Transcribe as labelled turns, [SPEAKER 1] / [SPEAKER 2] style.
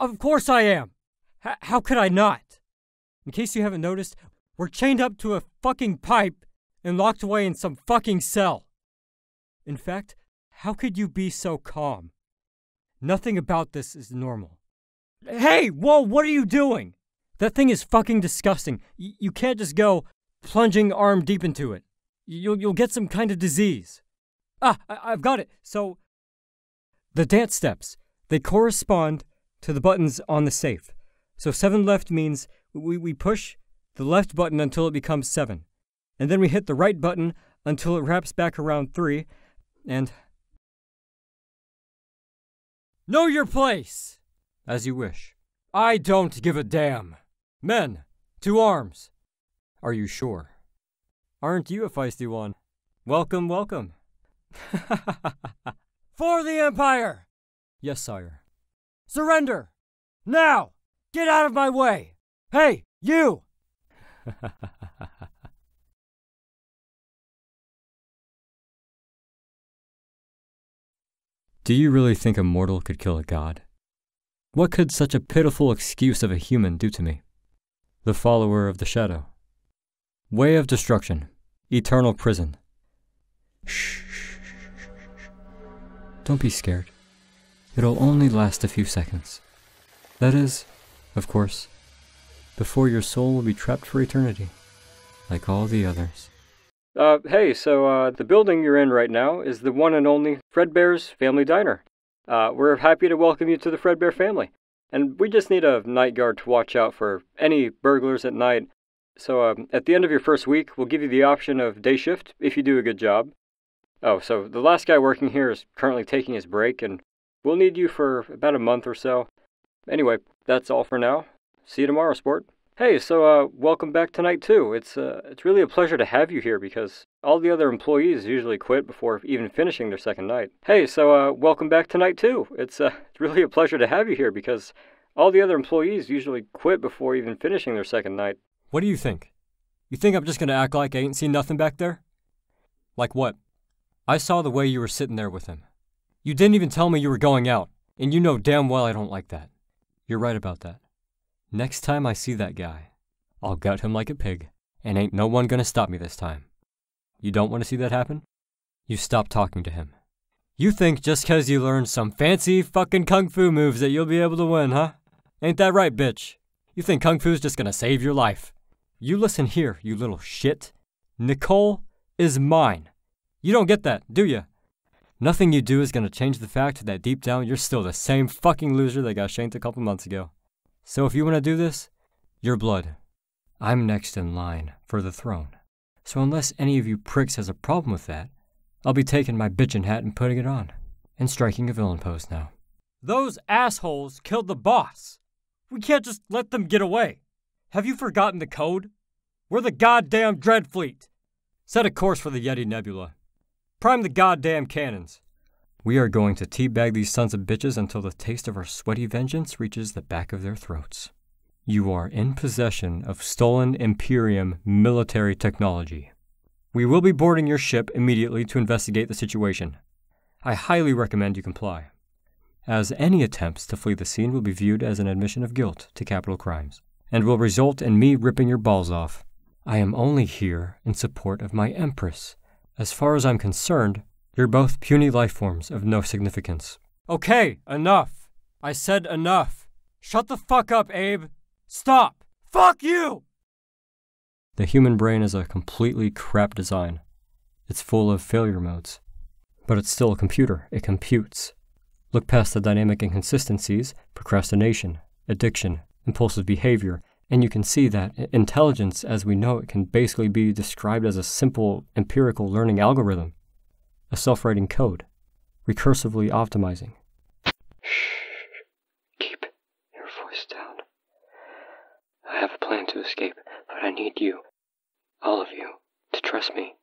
[SPEAKER 1] Of course I am. H how could I not? In case you haven't noticed, we're chained up to a fucking pipe and locked away in some fucking cell. In fact, how could you be so calm? Nothing about this is normal. Hey, whoa, what are you doing? That thing is fucking disgusting. Y you can't just go plunging arm deep into it. You'll, you'll get some kind of disease. Ah, I I've got it. So, the dance steps, they correspond to the buttons on the safe. So 7 left means we, we push the left button until it becomes 7. And then we hit the right button until it wraps back around 3. And. Know your place! As you wish. I don't give a damn. Men, to arms! Are you sure? Aren't you a feisty one? Welcome, welcome. For the Empire! Yes, sire. Surrender! Now! Get out of my way! Hey, you! Do you really think a mortal could kill a god? What could such a pitiful excuse of a human do to me? The follower of the shadow. Way of destruction. Eternal prison. Shh. Don't be scared it'll only last a few seconds. That is, of course, before your soul will be trapped for eternity, like all the others. Uh, hey, so uh, the building you're in right now is the one and only Fredbear's Family Diner. Uh, we're happy to welcome you to the Fredbear family. And we just need a night guard to watch out for any burglars at night. So um, at the end of your first week, we'll give you the option of day shift if you do a good job. Oh, so the last guy working here is currently taking his break, and We'll need you for about a month or so. Anyway, that's all for now. See you tomorrow, sport. Hey, so uh, welcome back tonight too. It's uh, it's really a pleasure to have you here because all the other employees usually quit before even finishing their second night. Hey, so uh, welcome back tonight too. It's uh, it's really a pleasure to have you here because all the other employees usually quit before even finishing their second night. What do you think? You think I'm just gonna act like I ain't seen nothing back there? Like what? I saw the way you were sitting there with him. You didn't even tell me you were going out, and you know damn well I don't like that. You're right about that. Next time I see that guy, I'll gut him like a pig, and ain't no one gonna stop me this time. You don't want to see that happen? You stop talking to him. You think just 'cause you learned some fancy fucking kung fu moves that you'll be able to win, huh? Ain't that right, bitch? You think kung fu's just gonna save your life? You listen here, you little shit. Nicole is mine. You don't get that, do you? Nothing you do is gonna change the fact that deep down you're still the same fucking loser that got shanked a couple months ago. So if you wanna do this, your blood. I'm next in line for the throne. So unless any of you pricks has a problem with that, I'll be taking my bitchin' hat and putting it on, and striking a villain pose now. Those assholes killed the boss! We can't just let them get away! Have you forgotten the code? We're the goddamn Dreadfleet! Set a course for the Yeti Nebula. Prime the goddamn cannons. We are going to teabag these sons of bitches until the taste of our sweaty vengeance reaches the back of their throats. You are in possession of stolen Imperium military technology. We will be boarding your ship immediately to investigate the situation. I highly recommend you comply, as any attempts to flee the scene will be viewed as an admission of guilt to capital crimes, and will result in me ripping your balls off. I am only here in support of my Empress, as far as I'm concerned, you are both puny life forms of no significance. Okay, enough. I said enough. Shut the fuck up, Abe. Stop. Fuck you! The human brain is a completely crap design. It's full of failure modes. But it's still a computer. It computes. Look past the dynamic inconsistencies, procrastination, addiction, impulsive behavior, and you can see that intelligence, as we know it, can basically be described as a simple empirical learning algorithm, a self-writing code, recursively optimizing. Shh. Keep your voice down. I have a plan to escape, but I need you, all of you, to trust me.